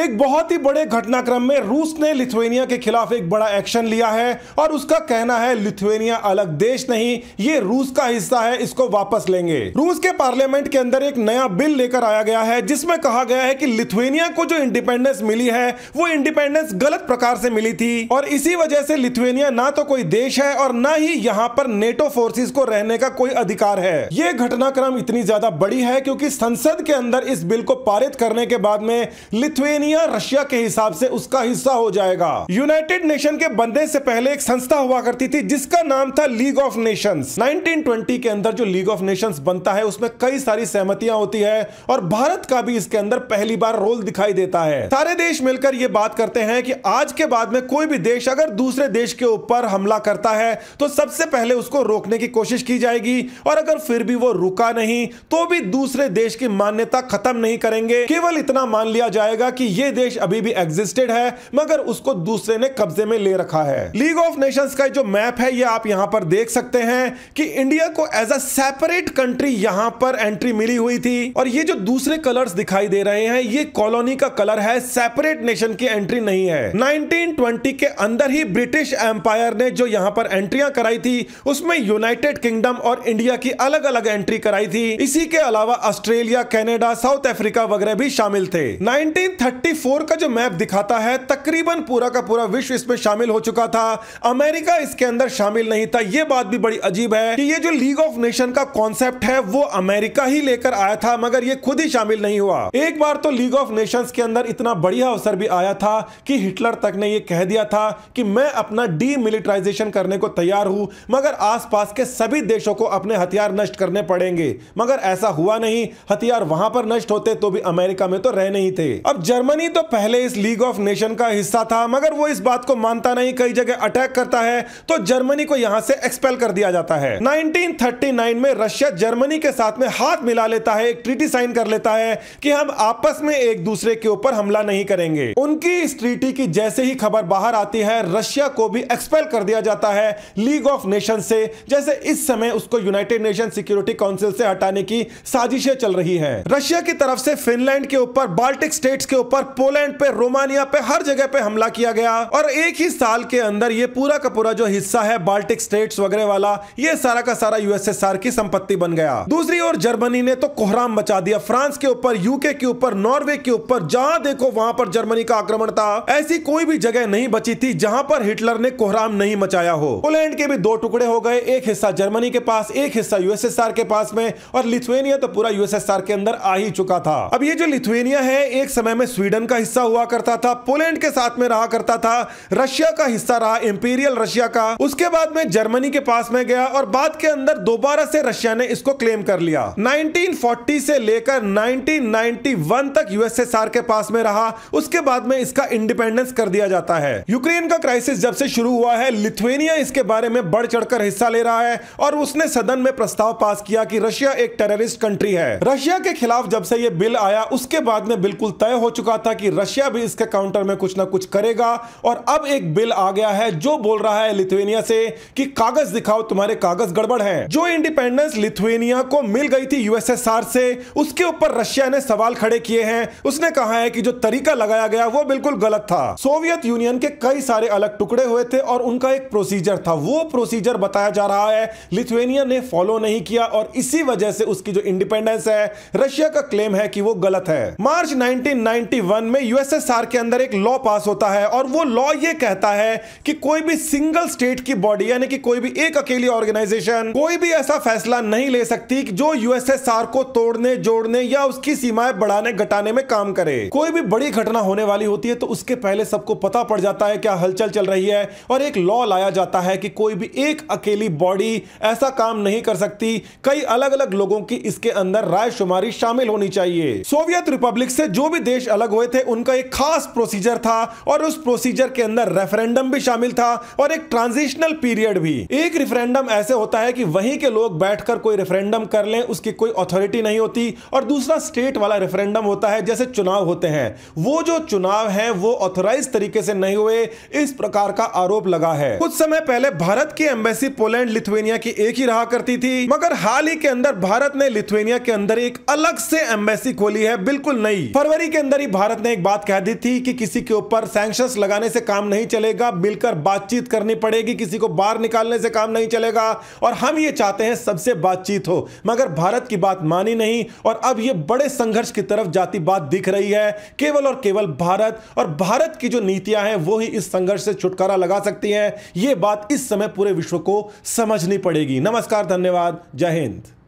एक बहुत ही बड़े घटनाक्रम में रूस ने लिथुएनिया के खिलाफ एक बड़ा एक्शन लिया है और उसका कहना है लिथुएनिया अलग देश नहीं ये रूस का हिस्सा है इसको वापस लेंगे रूस के पार्लियामेंट के अंदर एक नया बिल लेकर आया गया है जिसमें कहा गया है कि लिथुएनिया को जो इंडिपेंडेंस मिली है वो इंडिपेंडेंस गलत प्रकार से मिली थी और इसी वजह से लिथुएनिया ना तो कोई देश है और न ही यहाँ पर नेटो फोर्सेज को रहने का कोई अधिकार है ये घटनाक्रम इतनी ज्यादा बड़ी है क्योंकि संसद के अंदर इस बिल को पारित करने के बाद में लिथुएनिया आर्मेनिया रशिया के हिसाब से उसका हिस्सा हो जाएगा यूनाइटेड नेशन के बनने से पहले एक संस्था हुआ करती थी जिसका नाम था लीग ऑफ नेशंस 1920 के अंदर जो लीग ऑफ नेशंस बनता है उसमें कई सारी सहमतियां होती है और भारत का भी इसके अंदर पहली बार रोल दिखाई देता है सारे देश मिलकर ये बात करते हैं कि आज के बाद में कोई भी देश अगर दूसरे देश के ऊपर हमला करता है तो सबसे पहले उसको रोकने की कोशिश की जाएगी और अगर फिर भी वो रुका नहीं तो भी दूसरे देश की मान्यता खत्म नहीं करेंगे केवल इतना मान लिया जाएगा कि ये देश अभी भी एग्जिस्टेड है मगर उसको दूसरे ने कब्जे में ले रखा है लीग ऑफ नेशंस का जो मैप है ये आप यहां पर देख सकते हैं कि इंडिया को एज अ सेपरेट कंट्री यहां पर एंट्री मिली हुई थी और ये जो दूसरे कलर्स दिखाई दे रहे हैं ये कॉलोनी का कलर है सेपरेट नेशन की एंट्री नहीं है 1920 के अंदर ही ब्रिटिश एम्पायर ने जो यहां पर एंट्रियां कराई थी उसमें यूनाइटेड किंगडम और इंडिया की अलग अलग एंट्री कराई थी इसी के अलावा ऑस्ट्रेलिया कैनेडा साउथ अफ्रीका वगैरह भी शामिल थे नाइनटीन 34 का जो मैप दिखाता है तकरीबन पूरा का पूरा विश्व इसमें शामिल हो चुका था अमेरिका इसके अंदर शामिल नहीं था यह बात भी बड़ी अजीब है कि ये जो लीग ऑफ नेशन का कॉन्सेप्ट है वो अमेरिका ही लेकर आया था मगर ये खुद ही शामिल नहीं हुआ एक बार तो लीग ऑफ नेशन के अंदर इतना बढ़िया अवसर भी आया था कि हिटलर तक ने यह कह दिया था कि मैं अपना डीमिलिटराइजेशन करने को तैयार हूं मगर आसपास के सभी देशों को अपने हथियार नष्ट करने पड़ेंगे मगर ऐसा हुआ नहीं हथियार वहां पर नष्ट होते तो भी अमेरिका में तो रह नहीं थे अब जर्मन जर्मनी तो पहले इस लीग ऑफ नेशन का हिस्सा था मगर वो इस बात को मानता नहीं कई जगह अटैक करता है तो जर्मनी को यहाँ से एक्सपेल कर दिया जाता है 1939 में रशिया जर्मनी के साथ में हाथ मिला लेता है एक ट्रीटी साइन कर लेता है कि हम आपस में एक दूसरे के ऊपर हमला नहीं करेंगे उनकी इस ट्रीटी की जैसे ही खबर बाहर आती है रशिया को भी एक्सपेल कर दिया जाता है लीग ऑफ नेशन से जैसे इस समय उसको यूनाइटेड नेशन सिक्योरिटी काउंसिल से हटाने की साजिशें चल रही है रशिया की तरफ से फिनलैंड के ऊपर बाल्टिक स्टेट्स के ऊपर पर पोलैंड पे रोमानिया पे हर जगह पे हमला किया गया और एक ही साल के अंदर ये पूरा का पूरा जो हिस्सा है बाल्टिक स्टेट्स वगैरह वाला ये सारा का सारा यूएसएसआर की संपत्ति बन गया दूसरी ओर जर्मनी ने तो कोहराम मचा दिया फ्रांस के ऊपर यूके के ऊपर नॉर्वे के ऊपर जहां देखो वहां पर जर्मनी का आक्रमण था ऐसी कोई भी जगह नहीं बची थी जहां पर हिटलर ने कोहराम नहीं मचाया हो पोलैंड के भी दो टुकड़े हो गए एक हिस्सा जर्मनी के पास एक हिस्सा यूएसएसआर के पास में और लिथुएनिया तो पूरा यूएसएसआर के अंदर आ ही चुका था अब ये जो लिथुएनिया है एक समय में स्वीडन का हिस्सा हुआ करता था पोलैंड के साथ में रहा करता था रशिया का हिस्सा रहा इंपीरियल रशिया का उसके बाद में जर्मनी के पास में गया और बाद के अंदर दोबारा से रशिया ने इसको क्लेम कर लिया 1940 से लेकर 1991 तक यूएसएसआर के पास में रहा उसके बाद में इसका इंडिपेंडेंस कर दिया जाता है यूक्रेन का क्राइसिस जब से शुरू हुआ है लिथुएनिया इसके बारे में बढ़ चढ़कर हिस्सा ले रहा है और उसने सदन में प्रस्ताव पास किया कि रशिया एक टेररिस्ट कंट्री है रशिया के खिलाफ जब से ये बिल आया उसके बाद में बिल्कुल तय हो चुका चुका था कि रशिया भी इसके काउंटर में कुछ ना कुछ करेगा और अब एक बिल आ गया है जो बोल रहा है लिथुएनिया से कि कागज दिखाओ तुम्हारे कागज गड़बड़ है जो इंडिपेंडेंस लिथुएनिया को मिल गई थी यूएसएसआर से उसके ऊपर रशिया ने सवाल खड़े किए हैं उसने कहा है कि जो तरीका लगाया गया वो बिल्कुल गलत था सोवियत यूनियन के कई सारे अलग टुकड़े हुए थे और उनका एक प्रोसीजर था वो प्रोसीजर बताया जा रहा है लिथुएनिया ने फॉलो नहीं किया और इसी वजह से उसकी जो इंडिपेंडेंस है रशिया का क्लेम है कि वो गलत है मार्च नाइनटीन 1991 में यूएसएसआर के अंदर एक लॉ पास होता है और वो लॉ ये कहता है कि कोई भी सिंगल स्टेट की बॉडी यानी कि कोई भी एक अकेली ऑर्गेनाइजेशन कोई भी ऐसा फैसला नहीं ले सकती जो यूएसएसआर को तोड़ने जोड़ने या उसकी सीमाएं बढ़ाने घटाने में काम करे कोई भी बड़ी घटना होने वाली होती है तो उसके पहले सबको पता पड़ जाता है क्या हलचल चल रही है और एक लॉ लाया जाता है कि कोई भी एक अकेली बॉडी ऐसा काम नहीं कर सकती कई अलग अलग लोगों की इसके अंदर राय शुमारी शामिल होनी चाहिए सोवियत रिपब्लिक से जो भी देश अलग अलग हुए थे उनका एक खास प्रोसीजर था और उस प्रोसीजर के अंदर रेफरेंडम भी शामिल था और एक ट्रांजिशनल पीरियड भी एक रेफरेंडम ऐसे होता है कि वहीं के लोग बैठकर कोई रेफरेंडम कर लें उसकी कोई अथॉरिटी नहीं होती और दूसरा स्टेट वाला रेफरेंडम होता है जैसे चुनाव होते हैं वो जो चुनाव है वो ऑथोराइज तरीके से नहीं हुए इस प्रकार का आरोप लगा है कुछ समय पहले भारत की एम्बेसी पोलैंड लिथुएनिया की एक ही रहा करती थी मगर हाल ही के अंदर भारत ने लिथुएनिया के अंदर एक अलग से एम्बेसी खोली है बिल्कुल नई फरवरी के अंदर ही भारत ने एक बात कह दी थी कि किसी के ऊपर सैंक्शंस लगाने से काम नहीं चलेगा मिलकर बातचीत करनी पड़ेगी किसी को बाहर निकालने से काम नहीं चलेगा और हम ये चाहते हैं सबसे बातचीत हो मगर भारत की बात मानी नहीं और अब ये बड़े संघर्ष की तरफ जाती बात दिख रही है केवल और केवल भारत और भारत की जो नीतियां हैं वो इस संघर्ष से छुटकारा लगा सकती हैं ये बात इस समय पूरे विश्व को समझनी पड़ेगी नमस्कार धन्यवाद जय हिंद